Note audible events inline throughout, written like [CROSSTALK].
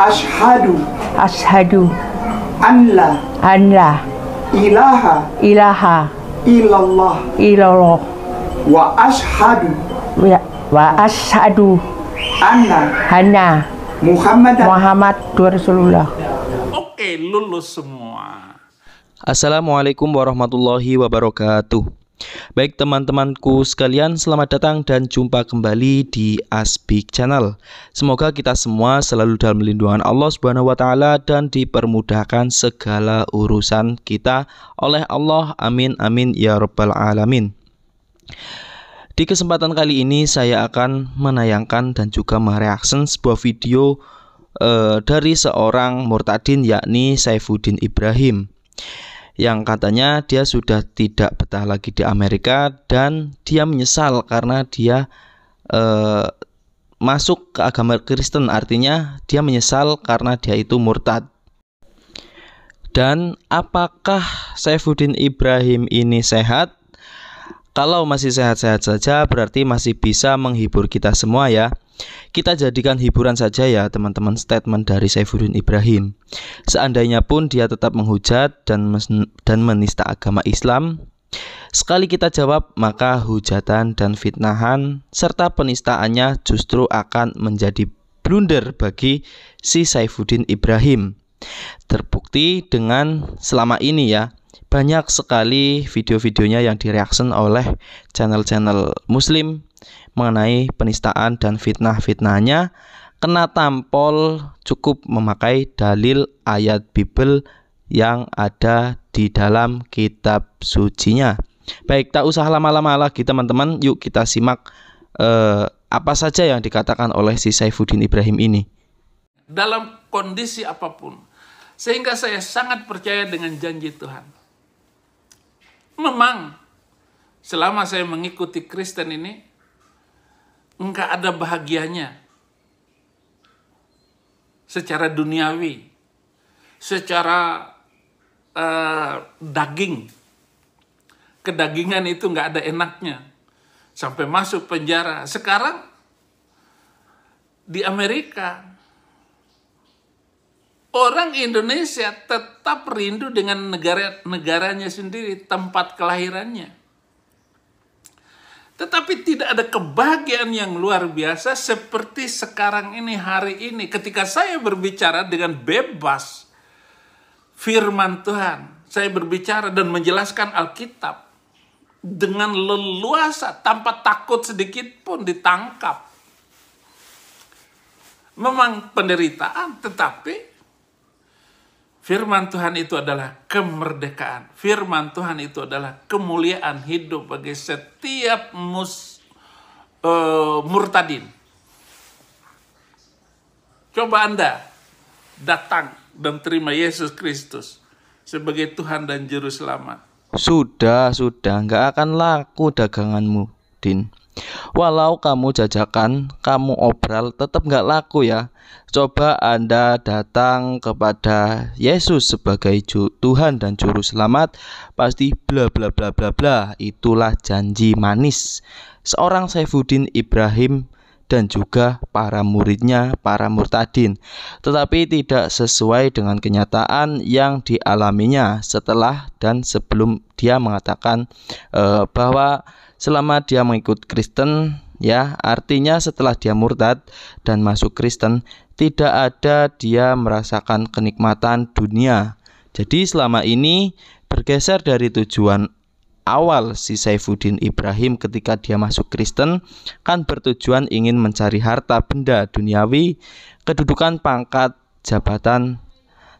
Ashadu. Ashadu. Anla. Anla. Ilaha. Ilaha. Ilallah. Ilallah. Wa ashadu. Ya. Wa ashadu. Anna. Anna. Muhammad. Muhammad Rasulullah. Oke, lulus semua. Assalamualaikum warahmatullahi wabarakatuh. Baik teman-temanku sekalian, selamat datang dan jumpa kembali di Asbik Channel. Semoga kita semua selalu dalam lindungan Allah Subhanahu wa taala dan dipermudahkan segala urusan kita oleh Allah. Amin amin ya rabbal alamin. Di kesempatan kali ini saya akan menayangkan dan juga mereaction sebuah video eh, dari seorang murtadin yakni Saifuddin Ibrahim yang katanya dia sudah tidak betah lagi di Amerika dan dia menyesal karena dia e, masuk ke agama Kristen artinya dia menyesal karena dia itu murtad. Dan apakah Saifuddin Ibrahim ini sehat? Kalau masih sehat-sehat saja berarti masih bisa menghibur kita semua ya. Kita jadikan hiburan saja ya teman-teman statement dari Saifuddin Ibrahim. Seandainya pun dia tetap menghujat dan dan menista agama Islam, Sekali kita jawab, maka hujatan dan fitnahan serta penistaannya justru akan menjadi blunder bagi si Saifuddin Ibrahim. Terbukti dengan selama ini ya, banyak sekali video-videonya yang direaksen oleh channel-channel muslim mengenai penistaan dan fitnah-fitnahnya kena tampol cukup memakai dalil ayat Bible yang ada di dalam kitab sucinya. Baik, tak usah lama-lama lagi teman-teman, yuk kita simak eh, apa saja yang dikatakan oleh si Saifuddin Ibrahim ini. Dalam kondisi apapun, sehingga saya sangat percaya dengan janji Tuhan. Memang selama saya mengikuti Kristen ini, Enggak ada bahagianya. Secara duniawi, secara uh, daging, kedagingan itu enggak ada enaknya. Sampai masuk penjara. Sekarang di Amerika, orang Indonesia tetap rindu dengan negara negaranya sendiri, tempat kelahirannya. Tetapi tidak ada kebahagiaan yang luar biasa seperti sekarang ini, hari ini. Ketika saya berbicara dengan bebas firman Tuhan. Saya berbicara dan menjelaskan Alkitab. Dengan leluasa, tanpa takut sedikit pun ditangkap. Memang penderitaan, tetapi Firman Tuhan itu adalah kemerdekaan. Firman Tuhan itu adalah kemuliaan hidup bagi setiap mus, e, murtadin. Coba Anda datang dan terima Yesus Kristus sebagai Tuhan dan Juru Selamat. Sudah, sudah, nggak akan laku daganganmu, Din. Walau kamu jajakan, kamu obral, tetap nggak laku ya. Coba Anda datang kepada Yesus sebagai Tuhan dan Juru Selamat, pasti bla bla bla bla bla. Itulah janji manis. Seorang Saifuddin Ibrahim dan juga para muridnya, para murtadin, tetapi tidak sesuai dengan kenyataan yang dialaminya setelah dan sebelum dia mengatakan e, bahwa selama dia mengikut Kristen ya artinya setelah dia murtad dan masuk Kristen tidak ada dia merasakan kenikmatan dunia jadi selama ini bergeser dari tujuan awal si Saifuddin Ibrahim ketika dia masuk Kristen kan bertujuan ingin mencari harta benda duniawi kedudukan pangkat jabatan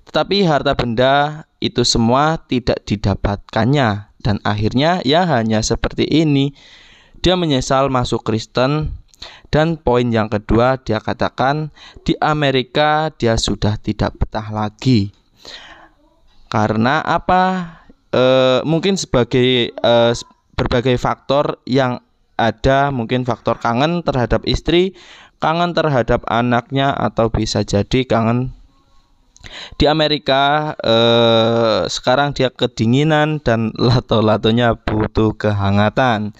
tetapi harta benda itu semua tidak didapatkannya dan akhirnya ya hanya seperti ini. Dia menyesal masuk Kristen dan poin yang kedua dia katakan di Amerika dia sudah tidak betah lagi. Karena apa? E, mungkin sebagai e, berbagai faktor yang ada mungkin faktor kangen terhadap istri, kangen terhadap anaknya atau bisa jadi kangen di Amerika eh, sekarang dia kedinginan dan [LAUGHS] lato-latonya butuh kehangatan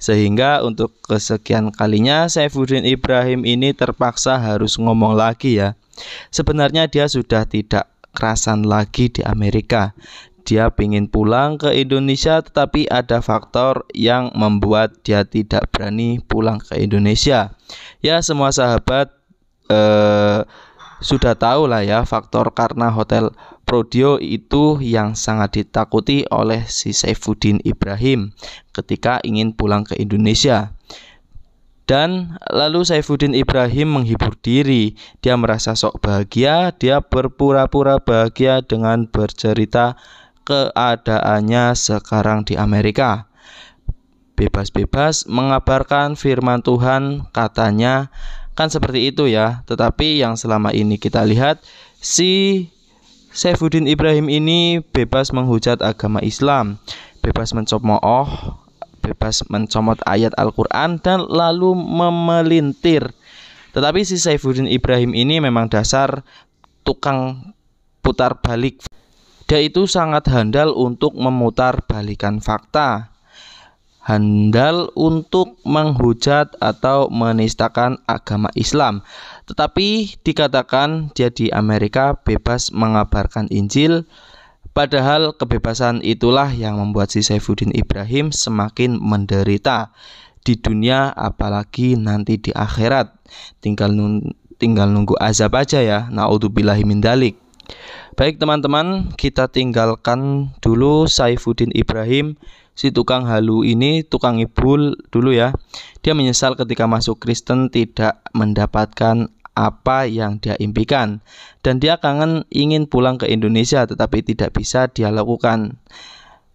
sehingga untuk kesekian kalinya Saifuddin Ibrahim ini terpaksa harus ngomong lagi ya sebenarnya dia sudah tidak kerasan lagi di Amerika dia ingin pulang ke Indonesia tetapi ada faktor yang membuat dia tidak berani pulang ke Indonesia ya semua sahabat eh, sudah tahu lah ya faktor karena hotel Prodio itu yang sangat ditakuti oleh si Saifuddin Ibrahim ketika ingin pulang ke Indonesia. Dan lalu Saifuddin Ibrahim menghibur diri. Dia merasa sok bahagia, dia berpura-pura bahagia dengan bercerita keadaannya sekarang di Amerika. Bebas-bebas mengabarkan firman Tuhan katanya Kan seperti itu ya. Tetapi yang selama ini kita lihat si Saifuddin Ibrahim ini bebas menghujat agama Islam, bebas mencemooh, bebas mencomot ayat Al-Qur'an dan lalu memelintir. Tetapi si Saifuddin Ibrahim ini memang dasar tukang putar balik. Dia itu sangat handal untuk memutar balikan fakta handal untuk menghujat atau menistakan agama Islam. Tetapi dikatakan dia di Amerika bebas mengabarkan Injil Padahal kebebasan itulah yang membuat si Saifuddin Ibrahim semakin menderita di dunia apalagi nanti di akhirat. Tinggal nun tinggal nunggu azab aja ya. Naudzubillahi min dalik. Baik teman-teman, kita tinggalkan dulu Saifuddin Ibrahim, si tukang halu ini, tukang ibul dulu ya. Dia menyesal ketika masuk Kristen tidak mendapatkan apa yang dia impikan dan dia kangen ingin pulang ke Indonesia tetapi tidak bisa dia lakukan.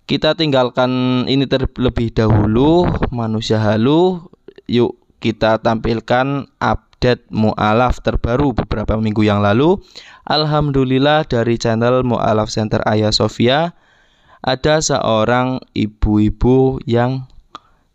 Kita tinggalkan ini terlebih dahulu manusia halu. Yuk kita tampilkan apa update Mu'alaf terbaru beberapa minggu yang lalu. Alhamdulillah dari channel Mu'alaf Center Ayah Sofia ada seorang ibu-ibu yang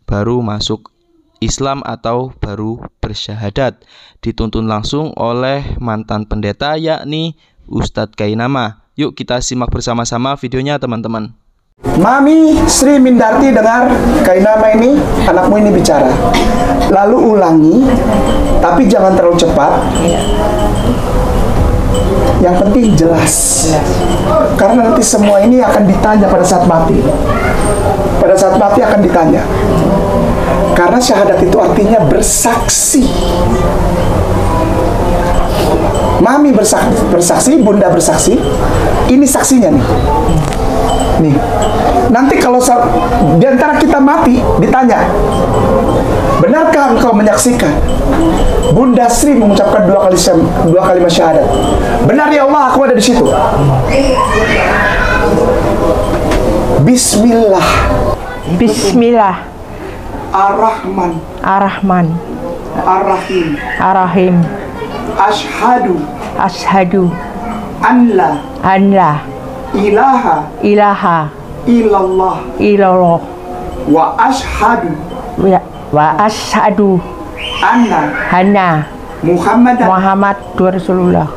baru masuk Islam atau baru bersyahadat dituntun langsung oleh mantan pendeta yakni Ustadz Kainama. Yuk kita simak bersama-sama videonya teman-teman. Mami Sri Mindarti dengar Kainama ini, anakmu ini bicara. Lalu ulangi, tapi jangan terlalu cepat. Iya. Yang penting jelas. Karena nanti semua ini akan ditanya pada saat mati. Pada saat mati akan ditanya. Karena syahadat itu artinya bersaksi. Mami bersaksi, bersaksi, bunda bersaksi. Ini saksinya nih. Nih, Nanti kalau di antara kita mati, ditanya, benarkah engkau menyaksikan? Bunda Sri mengucapkan dua kali dua kali syahadat. Benar ya Allah, aku ada di situ. Bismillah. Bismillah. Ar-Rahman. Ar-Rahman. Ar-Rahim. Ar-Rahim. Ashadu. Ashadu. Anla. Anla. Ilaha. Ilaha ilallah ilallah wa ashadu ya wa ashadu anna anna Muhammad Muhammad Rasulullah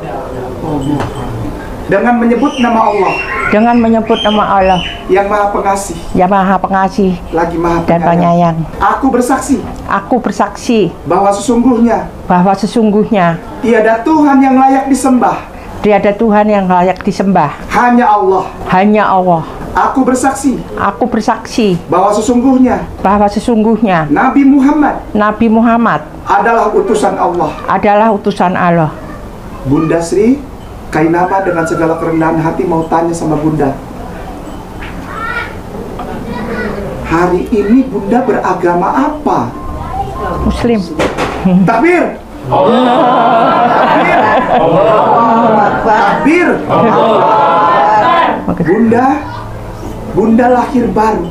dengan menyebut nama Allah dengan menyebut nama Allah yang maha pengasih yang maha pengasih lagi maha dan penyayang aku bersaksi aku bersaksi bahwa sesungguhnya bahwa sesungguhnya tiada Tuhan yang layak disembah tiada Tuhan yang layak disembah hanya Allah hanya Allah Aku bersaksi. Aku bersaksi bahwa sesungguhnya bahwa sesungguhnya Nabi Muhammad Nabi Muhammad adalah utusan Allah. Adalah utusan Allah. Bunda Sri apa dengan segala kerendahan hati mau tanya sama Bunda. Hari ini Bunda beragama apa? Muslim. Takbir. Allah. Takbir. Allah. Takbir. Allah. Bunda Bunda lahir baru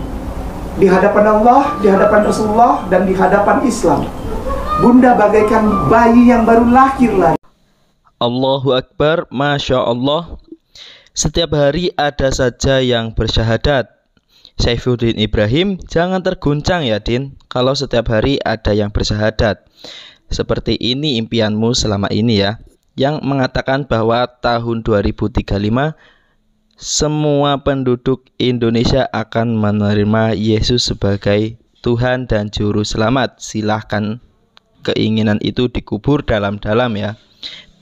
di hadapan Allah, di hadapan Rasulullah, dan di hadapan Islam. Bunda bagaikan bayi yang baru lahir lagi. Allahu Akbar, Masya Allah. Setiap hari ada saja yang bersyahadat. Saifuddin Ibrahim, jangan terguncang ya Din, kalau setiap hari ada yang bersyahadat. Seperti ini impianmu selama ini ya, yang mengatakan bahwa tahun 2035 semua penduduk Indonesia akan menerima Yesus sebagai Tuhan dan Juru Selamat. Silahkan keinginan itu dikubur dalam-dalam ya.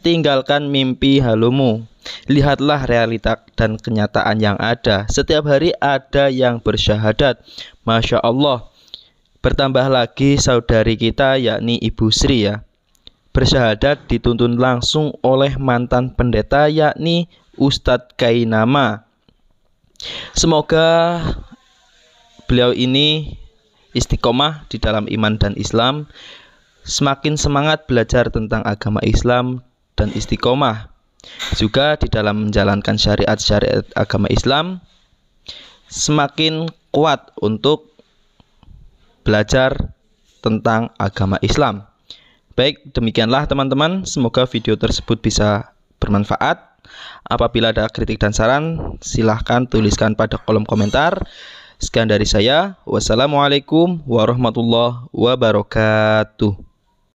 Tinggalkan mimpi halumu. Lihatlah realita dan kenyataan yang ada. Setiap hari ada yang bersyahadat. Masya Allah. Bertambah lagi saudari kita yakni Ibu Sri ya. Bersyahadat dituntun langsung oleh mantan pendeta yakni Ustadz Kainama. Semoga beliau ini istiqomah di dalam iman dan Islam, semakin semangat belajar tentang agama Islam dan istiqomah. Juga di dalam menjalankan syariat-syariat agama Islam, semakin kuat untuk belajar tentang agama Islam. Baik, demikianlah teman-teman. Semoga video tersebut bisa bermanfaat. Apabila ada kritik dan saran, silahkan tuliskan pada kolom komentar. Sekian dari saya. Wassalamualaikum warahmatullahi wabarakatuh.